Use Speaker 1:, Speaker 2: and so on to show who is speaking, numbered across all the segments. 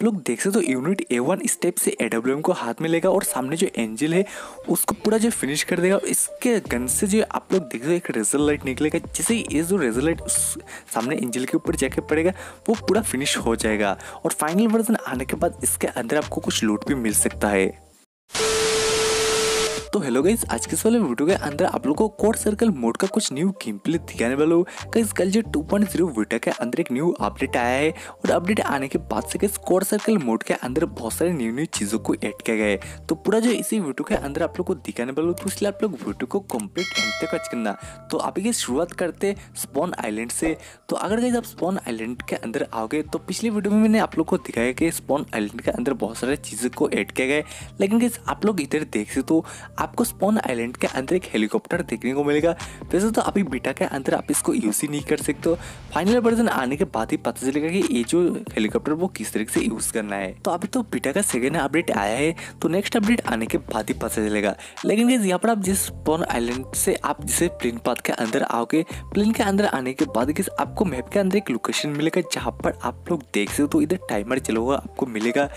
Speaker 1: आप लोग देख सकते हो तो यूनिट ए वन स्टेप से ए डब्ल्यू एम को हाथ में लेगा और सामने जो एंजिल है उसको पूरा जो फिनिश कर देगा इसके गन से जो आप लोग देख सकते हो एक रेजर लाइट निकलेगा जैसे ये जो रेजर लाइट सामने एंजिल के ऊपर जाके पड़ेगा वो पूरा फिनिश हो जाएगा और फाइनल वर्जन आने के बाद इसके अंदर आपको कुछ लूट भी मिल सकता है तो हेलो गाइस आज के इस वाले वीडियो के अंदर आप लोगों को कोर सर्कल मोड का कुछ न्यू गेम प्ले दिखाने वाला हूँ गाइस कल जो 2.0 वीटा के अंदर एक न्यू अपडेट आया है और अपडेट आने के बाद से गाइस कोर सर्कल मोड के अंदर बहुत सारे न्यू न्यू चीज़ों को ऐड किया गया है तो पूरा जो इसी वीडियो के अंदर आप लोग को दिखाने वाला हूँ तो इसलिए आप लोग वीडियो को कम्प्लीट एंड तक वॉच करना तो आप की शुरुआत करते स्पॉन आइलैंड से तो अगर गाइज आप स्पॉन आइलैंड के अंदर आओगे तो पिछले वीडियो में मैंने आप लोग को दिखाया कि स्पॉन आइलैंड के अंदर बहुत सारे चीज़ों को ऐड किया गया है लेकिन गाइज आप लोग इधर देख सकते हो आपको स्पॉन आइलैंड के अंदर एक हेलीकॉप्टर देखने को मिलेगा वैसे तो अभी बीटा के अंदर आप इसको यूज़ ही नहीं कर सकते हो फाइनल वर्जन आने के बाद ही पता चलेगा कि ये जो हेलीकॉप्टर वो किस तरीके से यूज़ करना है तो अभी तो बीटा का सेकेंड अपडेट आया है तो नेक्स्ट अपडेट आने के बाद ही पता चलेगा लेकिन यहाँ पर आप जिस स्पॉन आइलैंड से आप जिसे प्लेन पाथ के अंदर आओगे प्लेन के अंदर आने के बाद आपको मैप के अंदर एक लोकेशन मिलेगा जहाँ पर आप लोग देख सकते हो तो इधर टाइमर चलोगा आपको मिलेगा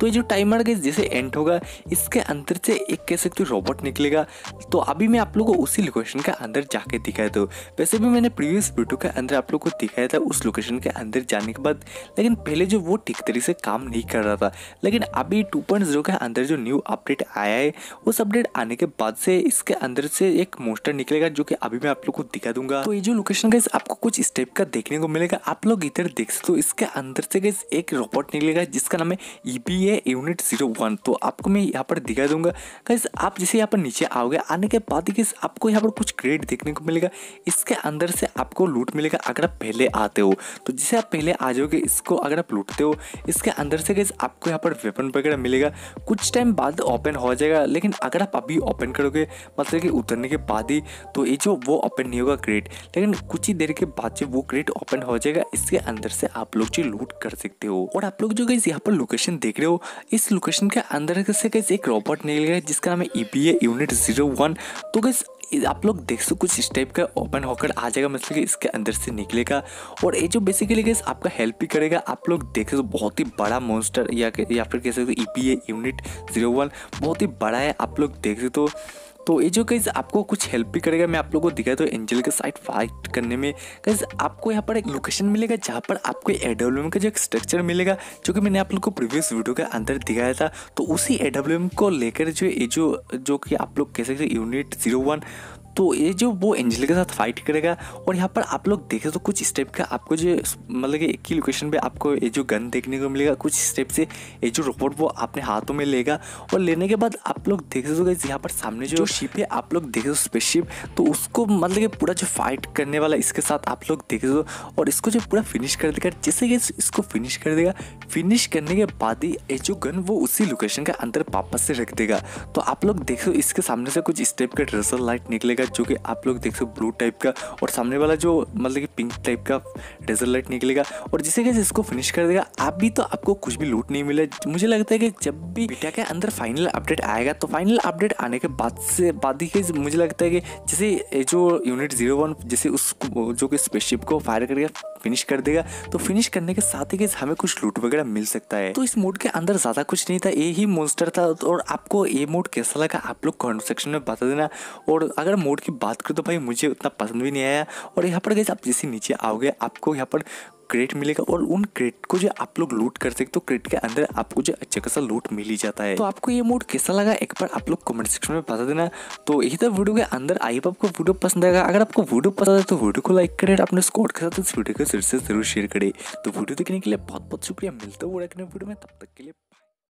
Speaker 1: तो ये जो टाइमर जैसे एंड होगा इसके अंदर से एक कह सकते हो रोबोट रोबोट निकलेगा तो अभी मैं आप लोग को उसी लोकेशन के अंदर जाके दिखाया था वैसे भी मैंने प्रीवियस वीडियो के अंदर आप लोग को दिखाया था उस लोकेशन के अंदर जाने के बाद लेकिन पहले जो वो ठीक तरीके से काम नहीं कर रहा था लेकिन अभी टू oh के अंदर जो न्यू अपडेट आया है उस अपडेट आने के बाद से इसके अंदर से एक मोस्टर निकलेगा जो कि अभी मैं आप लोग को दिखा दूंगा तो ये जो लोकेशन गाइज आपको कुछ स्टेप का देखने को मिलेगा आप लोग इधर देख सकते हो इसके अंदर से गैस एक रोबोट निकलेगा जिसका नाम है ई यूनिट जीरो वन तो आपको मैं यहाँ पर दिखा दूंगा गैस आप जैसे यहाँ पर नीचे आओगे आने के बाद ही आपको यहाँ पर कुछ क्रेड देखने को मिलेगा इसके अंदर से आपको लूट मिलेगा अगर आप पहले आते हो तो जिसे आप पहले आ जाओगे इसको अगर आप लूटते हो इसके अंदर से गैस आपको यहाँ पर वेपन वगैरह मिलेगा कुछ टाइम बाद ओपन हो जाएगा लेकिन अगर आप अभी ओपन करोगे मतलब कि उतरने के बाद ही तो ये जो वो ओपन नहीं होगा क्रेट लेकिन कुछ ही देर के बाद जो वो क्रेट ओपन हो जाएगा इसके अंदर से आप लोग जो लूट कर सकते हो और आप लोग जो गैस यहाँ पर लोकेशन देख रहे हो इस लोकेशन के अंदर से गैस एक रोबोट निकल गया जिसका नाम है ई e है यूनिट जीरो वन तो गैस आप लोग देख सो कुछ इस टाइप का ओपन होकर आ जाएगा मतलब कि इसके अंदर से निकलेगा और ये जो बेसिकली गैस आपका हेल्प ही करेगा आप लोग देख सो बहुत ही बड़ा मॉन्स्टर या या फिर कह सकते E P A unit zero one बहुत ही बड़ा है आप लोग देख सकते हो तो तो ये जो कहीं आपको कुछ हेल्प भी करेगा मैं आप लोगों को दिखाया तो एंजल के साइड फाइट करने में कहीं आपको यहाँ पर एक लोकेशन मिलेगा जहाँ पर आपको एडब्ल्यू का जो एक स्ट्रक्चर मिलेगा जो कि मैंने आप लोग को प्रीवियस वीडियो के अंदर दिखाया था तो उसी एडब्ल्यू को लेकर जो ये जो जो कि आप लोग कह सकते यूनिट जीरो वन तो ये जो वो एंजल के साथ फाइट करेगा और यहाँ पर आप लोग देखें तो कुछ स्टेप का आपको जो मतलब कि एक ही लोकेशन पे आपको ये जो गन देखने को मिलेगा कुछ स्टेप से ये जो रोबोट वो अपने हाथों में लेगा और लेने के बाद आप लोग देख सकते हो तो यहाँ पर सामने जो शिप है आप लोग देख सकते हो स्पेसशिप तो उसको मतलब कि पूरा जो फाइट करने वाला इसके साथ आप लोग देख सकते हो और इसको जो पूरा फिनिश कर देगा जैसे कि इसको फिनिश कर देगा फिनिश करने के बाद ही ये जो गन वो उसी लोकेशन के अंदर वापस से रख देगा तो आप लोग देख सकते हो इसके सामने से कुछ स्टेप का ड्रेसर लाइट निकलेगा जाएगा जो कि आप लोग देख सकते हो ब्लू टाइप का और सामने वाला जो मतलब कि पिंक टाइप का डेजर लाइट निकलेगा और जिसे कैसे इसको फिनिश कर देगा आप भी तो आपको कुछ भी लूट नहीं मिला मुझे लगता है कि जब भी बीटा के अंदर फाइनल अपडेट आएगा तो फाइनल अपडेट आने के बाद से बाद ही मुझे लगता है कि जैसे जो यूनिट जीरो वन जैसे उस जो कि स्पेसशिप को फायर करके फिनिश कर देगा तो फिनिश करने के साथ ही हमें कुछ लूट वगैरह मिल सकता है तो इस मोड के अंदर ज्यादा कुछ नहीं था ये ही मोन्स्टर था और आपको ये मोड कैसा लगा आप लोग कमेंट सेक्शन में बता देना और अगर मोड की बात करें तो भाई मुझे उतना पसंद भी नहीं आया और यहाँ पर गए आप जैसे नीचे आओगे आपको यहाँ पर क्रेट मिलेगा और उन क्रेट को जो आप लोग लूट कर सकते हो तो क्रेट के अंदर आपको जो अच्छा खासा लूट मिल ही जाता है तो आपको ये मोड कैसा लगा एक बार आप लोग कमेंट सेक्शन में बता देना तो यही था वीडियो के अंदर आई आपको वीडियो पसंद आएगा अगर आपको वीडियो पसंद आए तो वीडियो को लाइक करे अपने स्कॉट के साथ इस वीडियो को से जरूर शेयर करे तो वीडियो देखने के लिए बहुत बहुत शुक्रिया मिलता हुआ वीडियो में तब तक के लिए